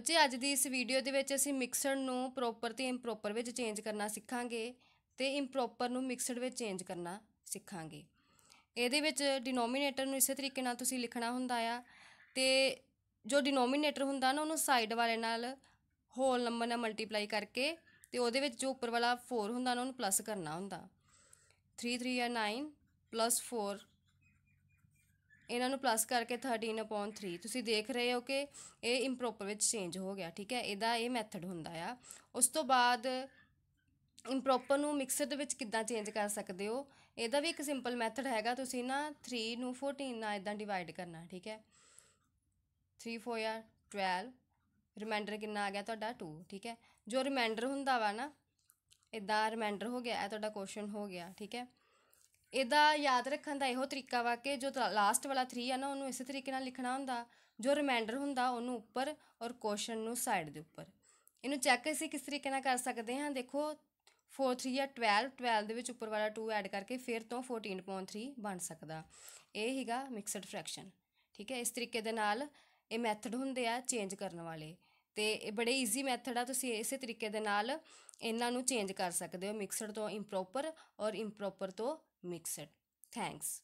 ਬੱਚੇ ਅੱਜ ਦੀ ਇਸ ਵੀਡੀਓ ਦੇ ਵਿੱਚ ਅਸੀਂ ਮਿਕਸਡ ਨੂੰ ਪ੍ਰੋਪਰ ਤੇ ਇੰਪਰੋਪਰ ਵਿੱਚ ਚੇਂਜ ਕਰਨਾ ਸਿੱਖਾਂਗੇ ਤੇ ਇੰਪਰੋਪਰ ਨੂੰ ਮਿਕਸਡ ਵਿੱਚ ਚੇਂਜ ਕਰਨਾ ਸਿੱਖਾਂਗੇ ਇਹਦੇ ਵਿੱਚ ਡਿਨੋਮੀਨੇਟਰ ਨੂੰ ਇਸੇ ਤਰੀਕੇ ਨਾਲ ਤੁਸੀਂ ਲਿਖਣਾ ਹੁੰਦਾ ਆ ਤੇ ਜੋ ਡਿਨੋਮੀਨੇਟਰ ਹੁੰਦਾ ਨਾ ਉਹਨੂੰ ਸਾਈਡ ਵਾਲੇ ਨਾਲ ਹੋਲ ਨੰਬਰ ਨਾਲ ਮਲਟੀਪਲਾਈ ਕਰਕੇ ਤੇ ਉਹਦੇ ਵਿੱਚ ਜੋ ਉੱਪਰ ਵਾਲਾ 4 ਹੁੰਦਾ ਨਾ ਉਹਨੂੰ ਪਲੱਸ ਕਰਨਾ ਹੁੰਦਾ 3 3 ਆ 9 4 ਇਹਨਾਂ ਨੂੰ ਪਲੱਸ ਕਰਕੇ 13/3 ਤੁਸੀਂ ਦੇਖ ਰਹੇ ਹੋ ਕਿ ਇਹ ਇੰਪਰੋਪਰ ਵਿੱਚ ਚੇਂਜ ਹੋ ਗਿਆ ਠੀਕ ਹੈ ਇਹਦਾ ਇਹ ਮੈਥਡ ਹੁੰਦਾ ਆ ਉਸ ਤੋਂ ਬਾਅਦ ਇੰਪਰੋਪਰ ਨੂੰ ਮਿਕਸਰ ਦੇ ਵਿੱਚ ਕਿੱਦਾਂ ਚੇਂਜ ਕਰ ਸਕਦੇ ਹੋ ਇਹਦਾ ਵੀ ਇੱਕ ਸਿੰਪਲ ਮੈਥਡ ਹੈਗਾ ਤੁਸੀਂ ਨਾ 3 ਨੂੰ 14 ਨਾਲ ਇਦਾਂ ਡਿਵਾਈਡ ਕਰਨਾ ਠੀਕ ਹੈ 3 4 12 ਰਿਮਾਈਂਡਰ ਕਿੰਨਾ ਆ ਗਿਆ ਤੁਹਾਡਾ 2 ਠੀਕ ਹੈ ਜੋ ਰਿਮਾਈਂਡਰ ਹੁੰਦਾ ਵਾ ਨਾ ਇਦਾਂ ਰਿਮਾਈਂਡਰ ਹੋ ਗਿਆ ਇਹ ਤੁਹਾਡਾ ਕੁਐਸਚਨ ਹੋ ਗਿਆ ਠੀਕ ਹੈ ਇਹਦਾ ਯਾਦ ਰੱਖਣ ਦਾ ਇਹੋ ਤਰੀਕਾ ਵਾ ਕਿ ਜੋ ਲਾਸਟ ਵਾਲਾ 3 ਆ ਨਾ ਉਹਨੂੰ ਇਸੇ ਤਰੀਕੇ ਨਾਲ ਲਿਖਣਾ ਹੁੰਦਾ ਜੋ ਰਿਮਾਈਂਡਰ ਹੁੰਦਾ ਉਹਨੂੰ ਉੱਪਰ ਔਰ ਕੁਐਸਚਨ ਨੂੰ ਸਾਈਡ ਦੇ ਉੱਪਰ ਇਹਨੂੰ ਚੈੱਕ ਅਸੀਂ ਕਿਸ ਤਰੀਕੇ ਨਾਲ ਕਰ ਸਕਦੇ ਹਾਂ ਦੇਖੋ 4 3 ਜਾਂ 12 12 ਦੇ ਵਿੱਚ ਉੱਪਰ ਵਾਲਾ 2 ਐਡ ਕਰਕੇ ਫਿਰ ਤੋਂ 14.3 ਬਣ ਸਕਦਾ ਇਹ ਹੀਗਾ ਮਿਕਸਡ ਫ੍ਰੈਕਸ਼ਨ ਠੀਕ ਹੈ ਇਸ ਤਰੀਕੇ ਦੇ ਨਾਲ ਇਹ ਮੈਥਡ ਹੁੰਦੇ ਆ ਚੇਂਜ ਕਰਨ ਵਾਲੇ ਤੇ ਇਹ ਬੜੇ ਈਜ਼ੀ ਮੈਥਡ ਆ ਤੁਸੀਂ ਇਸੇ ਤਰੀਕੇ ਦੇ ਨਾਲ ਇਹਨਾਂ ਨੂੰ ਚੇਂਜ ਕਰ ਸਕਦੇ ਹੋ ਮਿਕਸਡ ਤੋਂ ਇੰਪਰੋਪਰ ਔਰ ਇੰਪਰੋਪਰ ਤੋਂ ਮਿਕਸਡ ਥੈਂਕਸ